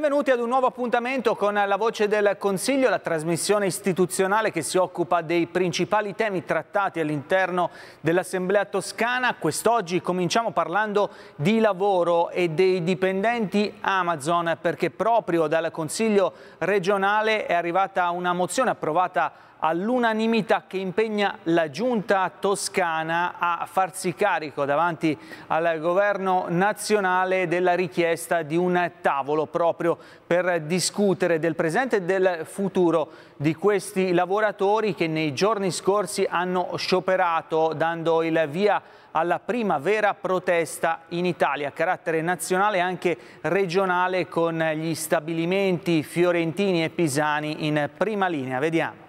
Benvenuti ad un nuovo appuntamento con La Voce del Consiglio, la trasmissione istituzionale che si occupa dei principali temi trattati all'interno dell'Assemblea Toscana. Quest'oggi cominciamo parlando di lavoro e dei dipendenti Amazon perché proprio dal Consiglio regionale è arrivata una mozione approvata all'unanimità che impegna la giunta toscana a farsi carico davanti al governo nazionale della richiesta di un tavolo proprio per discutere del presente e del futuro di questi lavoratori che nei giorni scorsi hanno scioperato dando il via alla prima vera protesta in Italia, a carattere nazionale e anche regionale con gli stabilimenti fiorentini e pisani in prima linea. Vediamo.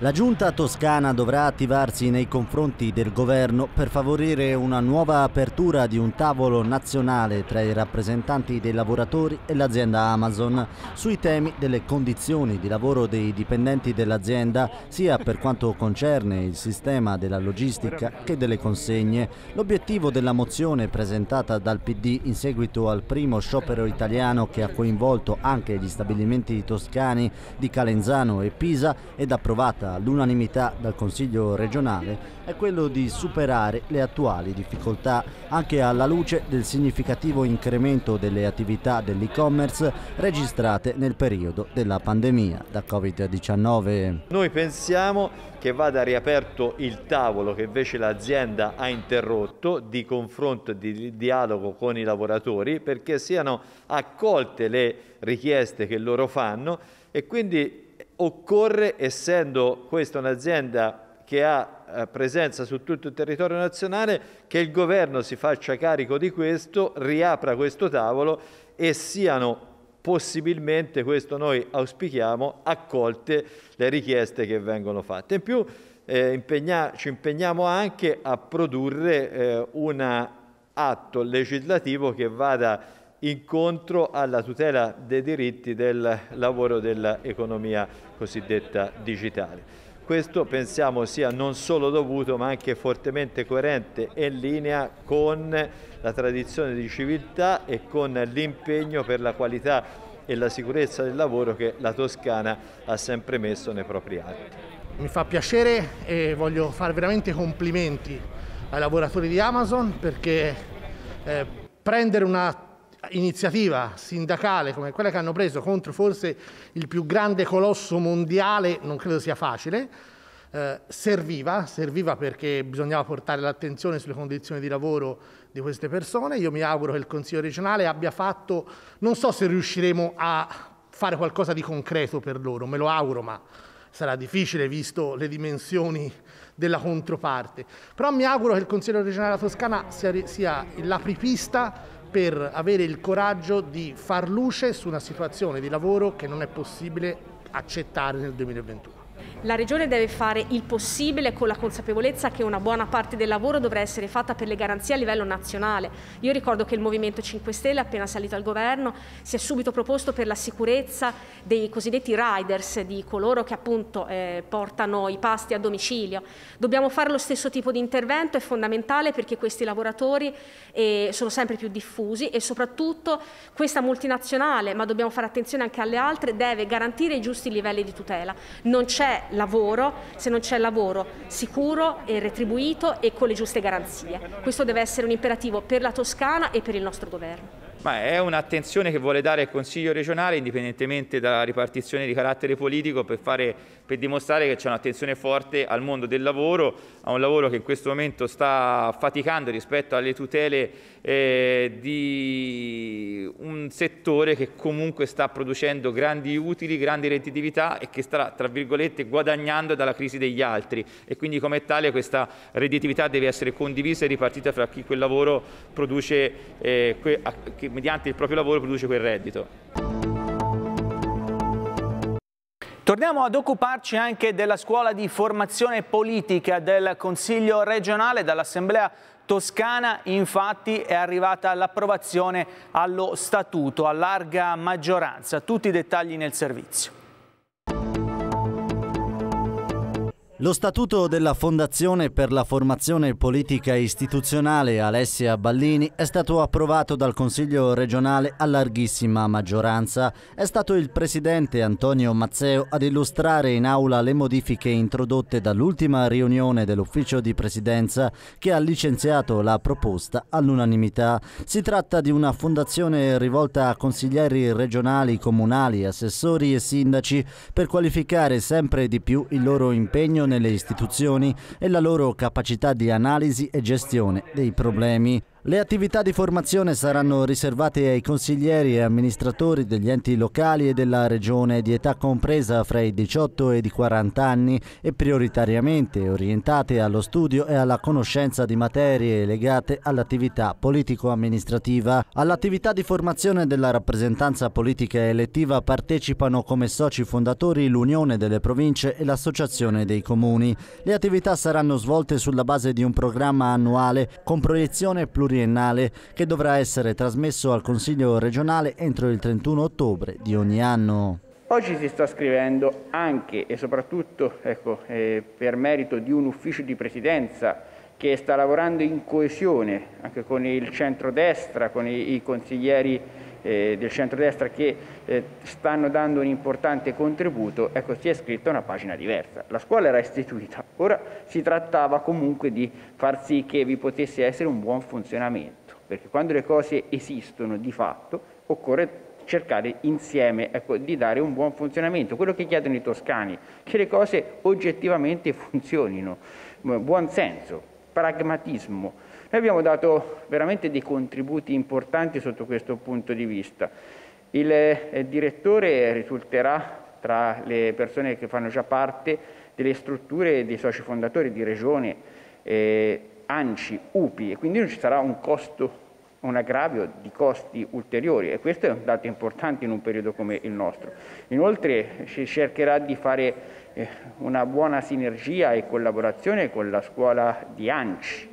La giunta toscana dovrà attivarsi nei confronti del governo per favorire una nuova apertura di un tavolo nazionale tra i rappresentanti dei lavoratori e l'azienda Amazon sui temi delle condizioni di lavoro dei dipendenti dell'azienda sia per quanto concerne il sistema della logistica che delle consegne. L'obiettivo della mozione presentata dal PD in seguito al primo sciopero italiano che ha coinvolto anche gli stabilimenti toscani di Calenzano e Pisa ed approvata accolta all'unanimità dal Consiglio regionale è quello di superare le attuali difficoltà anche alla luce del significativo incremento delle attività dell'e-commerce registrate nel periodo della pandemia da Covid-19. Noi pensiamo che vada riaperto il tavolo che invece l'azienda ha interrotto di confronto e di dialogo con i lavoratori perché siano accolte le richieste che loro fanno e quindi occorre, essendo questa un'azienda che ha eh, presenza su tutto il territorio nazionale, che il governo si faccia carico di questo, riapra questo tavolo e siano possibilmente, questo noi auspichiamo, accolte le richieste che vengono fatte. In più eh, impegna, ci impegniamo anche a produrre eh, un atto legislativo che vada incontro alla tutela dei diritti del lavoro dell'economia cosiddetta digitale. Questo pensiamo sia non solo dovuto ma anche fortemente coerente e in linea con la tradizione di civiltà e con l'impegno per la qualità e la sicurezza del lavoro che la Toscana ha sempre messo nei propri atti. Mi fa piacere e voglio fare veramente complimenti ai lavoratori di Amazon perché eh, prendere una iniziativa sindacale come quella che hanno preso contro forse il più grande colosso mondiale non credo sia facile, eh, serviva, serviva perché bisognava portare l'attenzione sulle condizioni di lavoro di queste persone. Io mi auguro che il Consiglio regionale abbia fatto, non so se riusciremo a fare qualcosa di concreto per loro, me lo auguro, ma sarà difficile visto le dimensioni della controparte. Però mi auguro che il Consiglio regionale della Toscana sia, sia l'apripista per avere il coraggio di far luce su una situazione di lavoro che non è possibile accettare nel 2021. La Regione deve fare il possibile con la consapevolezza che una buona parte del lavoro dovrà essere fatta per le garanzie a livello nazionale. Io ricordo che il Movimento 5 Stelle, appena salito al governo, si è subito proposto per la sicurezza dei cosiddetti riders, di coloro che appunto eh, portano i pasti a domicilio. Dobbiamo fare lo stesso tipo di intervento, è fondamentale perché questi lavoratori eh, sono sempre più diffusi e soprattutto questa multinazionale, ma dobbiamo fare attenzione anche alle altre, deve garantire i giusti livelli di tutela. Non c'è lavoro, se non c'è lavoro sicuro e retribuito e con le giuste garanzie. Questo deve essere un imperativo per la Toscana e per il nostro governo. Ma è un'attenzione che vuole dare il Consiglio regionale, indipendentemente dalla ripartizione di carattere politico, per, fare, per dimostrare che c'è un'attenzione forte al mondo del lavoro, a un lavoro che in questo momento sta faticando rispetto alle tutele eh, di un settore che comunque sta producendo grandi utili, grandi redditività e che sta, tra virgolette, guadagnando dalla crisi degli altri. E quindi come tale questa redditività deve essere condivisa e ripartita fra chi quel lavoro produce, eh, que, a, che mediante il proprio lavoro produce quel reddito. Torniamo ad occuparci anche della scuola di formazione politica del Consiglio regionale dall'Assemblea Toscana infatti è arrivata l'approvazione allo statuto a larga maggioranza. Tutti i dettagli nel servizio. Lo statuto della Fondazione per la formazione politica istituzionale Alessia Ballini è stato approvato dal Consiglio regionale a larghissima maggioranza. È stato il presidente Antonio Mazzeo ad illustrare in aula le modifiche introdotte dall'ultima riunione dell'ufficio di presidenza che ha licenziato la proposta all'unanimità. Si tratta di una fondazione rivolta a consiglieri regionali, comunali, assessori e sindaci per qualificare sempre di più il loro impegno nelle istituzioni e la loro capacità di analisi e gestione dei problemi. Le attività di formazione saranno riservate ai consiglieri e amministratori degli enti locali e della regione di età compresa fra i 18 e i 40 anni e prioritariamente orientate allo studio e alla conoscenza di materie legate all'attività politico-amministrativa. All'attività di formazione della rappresentanza politica elettiva partecipano come soci fondatori l'Unione delle Province e l'Associazione dei Comuni. Le attività saranno svolte sulla base di un programma annuale con proiezione pluriennale quadriennale che dovrà essere trasmesso al Consiglio regionale entro il 31 ottobre di ogni anno. Oggi si sta scrivendo anche e soprattutto ecco, eh, per merito di un ufficio di presidenza che sta lavorando in coesione anche con il centrodestra, con i, i consiglieri eh, del centrodestra che eh, stanno dando un importante contributo, ecco, si è scritta una pagina diversa. La scuola era istituita, ora si trattava comunque di far sì che vi potesse essere un buon funzionamento, perché quando le cose esistono di fatto occorre cercare insieme ecco, di dare un buon funzionamento, quello che chiedono i toscani, che le cose oggettivamente funzionino, buon senso, pragmatismo, noi abbiamo dato veramente dei contributi importanti sotto questo punto di vista. Il eh, direttore risulterà tra le persone che fanno già parte delle strutture dei soci fondatori di Regione, eh, ANCI, UPI e quindi non ci sarà un costo un aggravio di costi ulteriori e questo è un dato importante in un periodo come il nostro. Inoltre si cercherà di fare eh, una buona sinergia e collaborazione con la scuola di ANCI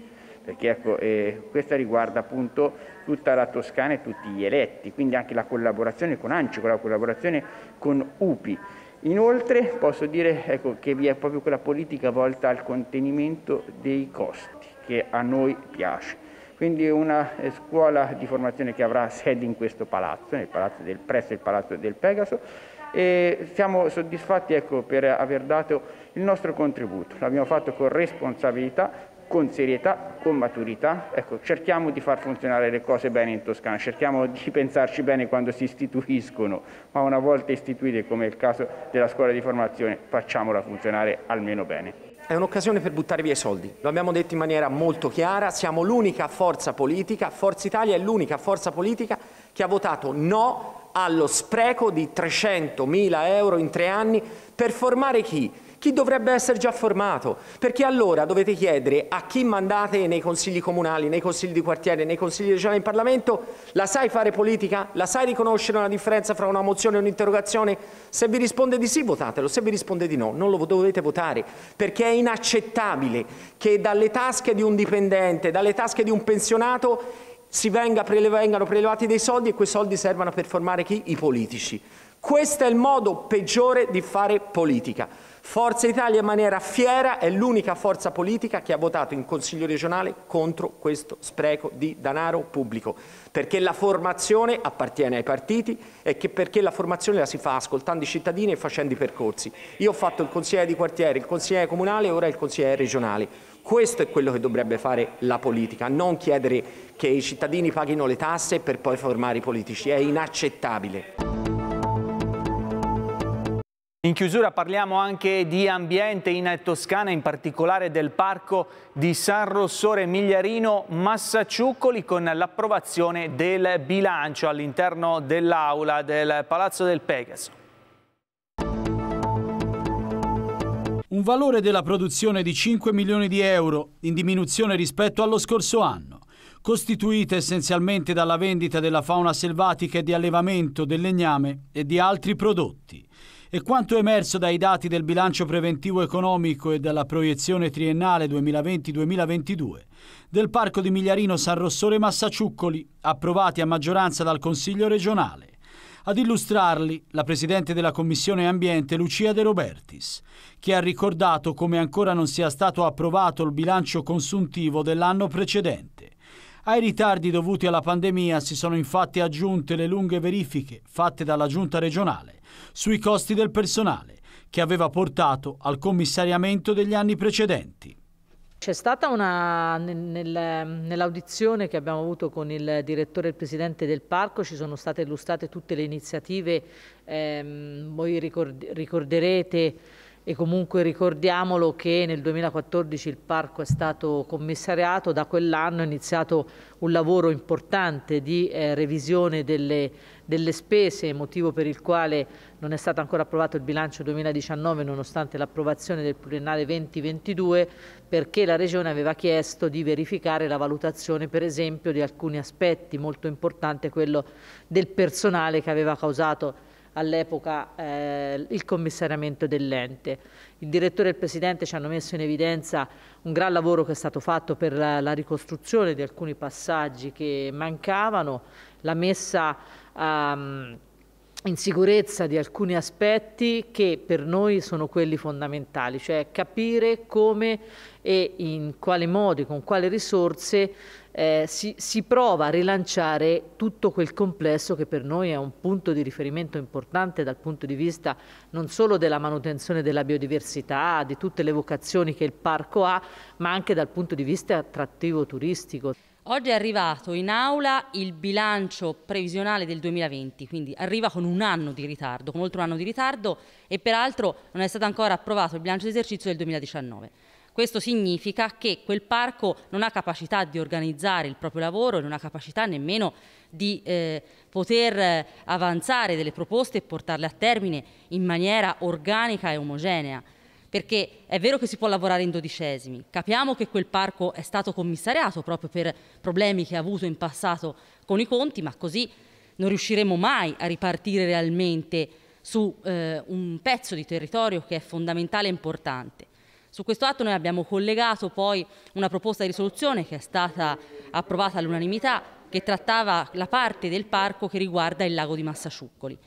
perché ecco, eh, questa riguarda appunto tutta la Toscana e tutti gli eletti, quindi anche la collaborazione con ANCI, con la collaborazione con UPI. Inoltre posso dire ecco, che vi è proprio quella politica volta al contenimento dei costi che a noi piace. Quindi una eh, scuola di formazione che avrà sede in questo palazzo, nel palazzo del, presso il palazzo del Pegaso, e siamo soddisfatti ecco, per aver dato il nostro contributo. L'abbiamo fatto con responsabilità, con serietà, con maturità. Ecco, cerchiamo di far funzionare le cose bene in Toscana, cerchiamo di pensarci bene quando si istituiscono, ma una volta istituite, come è il caso della scuola di formazione, facciamola funzionare almeno bene. È un'occasione per buttare via i soldi, lo abbiamo detto in maniera molto chiara, siamo l'unica forza politica, Forza Italia è l'unica forza politica che ha votato no allo spreco di 300.000 euro in tre anni per formare chi? chi dovrebbe essere già formato, perché allora dovete chiedere a chi mandate nei consigli comunali, nei consigli di quartiere, nei consigli regionali in Parlamento, la sai fare politica? La sai riconoscere una differenza fra una mozione e un'interrogazione? Se vi risponde di sì votatelo, se vi risponde di no non lo dovete votare, perché è inaccettabile che dalle tasche di un dipendente, dalle tasche di un pensionato si venga, vengano prelevati dei soldi e quei soldi servano per formare chi? I politici. Questo è il modo peggiore di fare politica. Forza Italia in maniera fiera è l'unica forza politica che ha votato in Consiglio regionale contro questo spreco di denaro pubblico, perché la formazione appartiene ai partiti e perché la formazione la si fa ascoltando i cittadini e facendo i percorsi. Io ho fatto il consigliere di quartiere, il consigliere comunale e ora il consigliere regionale. Questo è quello che dovrebbe fare la politica, non chiedere che i cittadini paghino le tasse per poi formare i politici. È inaccettabile. In chiusura parliamo anche di ambiente in Toscana, in particolare del parco di San Rossore Migliarino Massaciuccoli con l'approvazione del bilancio all'interno dell'aula del Palazzo del Pegaso. Un valore della produzione di 5 milioni di euro in diminuzione rispetto allo scorso anno costituita essenzialmente dalla vendita della fauna selvatica e di allevamento del legname e di altri prodotti. E quanto emerso dai dati del bilancio preventivo economico e dalla proiezione triennale 2020-2022 del Parco di Migliarino San Rossore Massaciuccoli, approvati a maggioranza dal Consiglio regionale. Ad illustrarli la Presidente della Commissione Ambiente Lucia De Robertis, che ha ricordato come ancora non sia stato approvato il bilancio consuntivo dell'anno precedente ai ritardi dovuti alla pandemia si sono infatti aggiunte le lunghe verifiche fatte dalla giunta regionale sui costi del personale, che aveva portato al commissariamento degli anni precedenti. C'è stata una, nel, nell'audizione che abbiamo avuto con il direttore e il presidente del parco ci sono state illustrate tutte le iniziative, ehm, voi ricorderete e comunque ricordiamolo che nel 2014 il parco è stato commissariato, da quell'anno è iniziato un lavoro importante di eh, revisione delle, delle, spese, motivo per il quale non è stato ancora approvato il bilancio 2019 nonostante l'approvazione del pluriennale 2022 perché la Regione aveva chiesto di verificare la valutazione per esempio di alcuni aspetti, molto importante quello del personale che aveva causato all'epoca eh, il commissariamento dell'ente. Il direttore e il presidente ci hanno messo in evidenza un gran lavoro che è stato fatto per la, la ricostruzione di alcuni passaggi che mancavano, la messa ehm, in sicurezza di alcuni aspetti che per noi sono quelli fondamentali, cioè capire come e in quale modo e con quali risorse eh, si, si, prova a rilanciare tutto quel complesso che per noi è un punto di riferimento importante dal punto di vista non solo della manutenzione della biodiversità, di tutte le vocazioni che il parco ha, ma anche dal punto di vista attrattivo turistico. Oggi è arrivato in aula il bilancio previsionale del 2020, quindi arriva con un anno di ritardo, con oltre un anno di ritardo e peraltro non è stato ancora approvato il bilancio esercizio del 2019. Questo significa che quel parco non ha capacità di organizzare il proprio lavoro, non ha capacità nemmeno di eh, poter eh, avanzare delle proposte e portarle a termine in maniera organica e omogenea. Perché è vero che si può lavorare in dodicesimi, capiamo che quel parco è stato commissariato proprio per problemi che ha avuto in passato con i conti, ma così non riusciremo mai a ripartire realmente su eh, un pezzo di territorio che è fondamentale e importante. Su questo atto noi abbiamo collegato poi una proposta di risoluzione che è stata approvata all'unanimità che trattava la parte del parco che riguarda il lago di Massasciuccoli.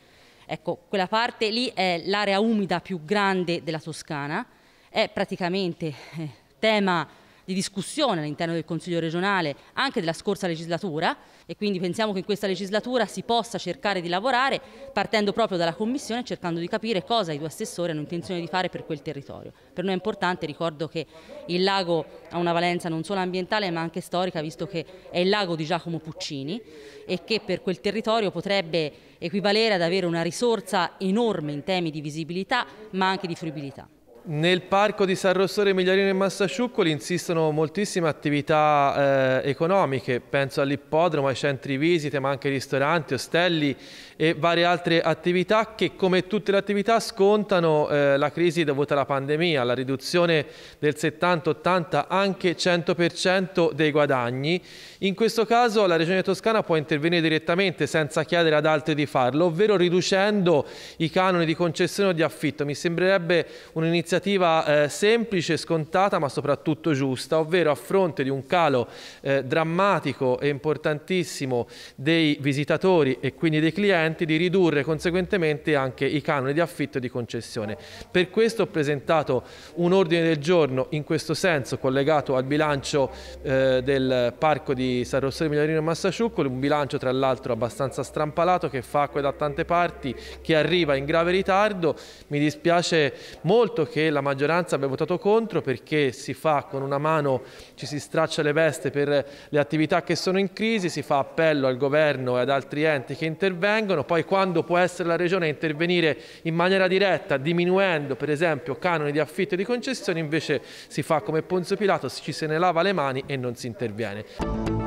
Ecco, quella parte lì è l'area umida più grande della Toscana, è praticamente eh, tema di discussione all'interno del Consiglio regionale anche della scorsa legislatura e quindi pensiamo che in questa legislatura si possa cercare di lavorare partendo proprio dalla Commissione cercando di capire cosa i due assessori hanno intenzione di fare per quel territorio. Per noi è importante, ricordo che il lago ha una valenza non solo ambientale ma anche storica visto che è il lago di Giacomo Puccini e che per quel territorio potrebbe equivalere ad avere una risorsa enorme in temi di visibilità ma anche di fruibilità. Nel parco di San Rossore, Migliarino e Massasciuccoli insistono moltissime attività eh, economiche, penso all'ippodromo, ai centri visite, ma anche ristoranti, ostelli e varie altre attività che come tutte le attività scontano eh, la crisi dovuta alla pandemia, la riduzione del 70-80 anche 100% dei guadagni. In questo caso la Regione Toscana può intervenire direttamente senza chiedere ad altri di farlo, ovvero riducendo i canoni di concessione o di affitto. Mi sembrerebbe un'iniziativa un'iniziativa eh, semplice, scontata ma soprattutto giusta, ovvero a fronte di un calo eh, drammatico e importantissimo dei visitatori e quindi dei clienti di ridurre conseguentemente anche i canoni di affitto e di concessione. Per questo ho presentato un ordine del giorno in questo senso collegato al bilancio eh, del parco di San Rossore Migliorino Massasciuccoli, un bilancio tra l'altro abbastanza strampalato che fa acque da tante parti, che arriva in grave ritardo. Mi dispiace molto che che la maggioranza abbia votato contro perché si fa con una mano, ci si straccia le veste per le attività che sono in crisi, si fa appello al governo e ad altri enti che intervengono, poi quando può essere la regione a intervenire in maniera diretta diminuendo per esempio canoni di affitto e di concessioni invece si fa come Ponzio Pilato, ci se ne lava le mani e non si interviene.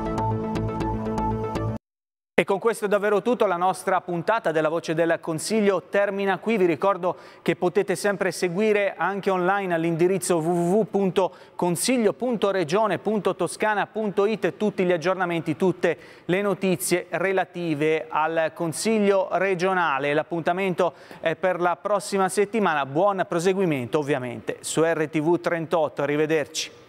E con questo è davvero tutto, la nostra puntata della Voce del Consiglio termina qui. Vi ricordo che potete sempre seguire anche online all'indirizzo www.consiglio.regione.toscana.it tutti gli aggiornamenti, tutte le notizie relative al Consiglio regionale. L'appuntamento è per la prossima settimana. Buon proseguimento ovviamente su RTV 38. Arrivederci.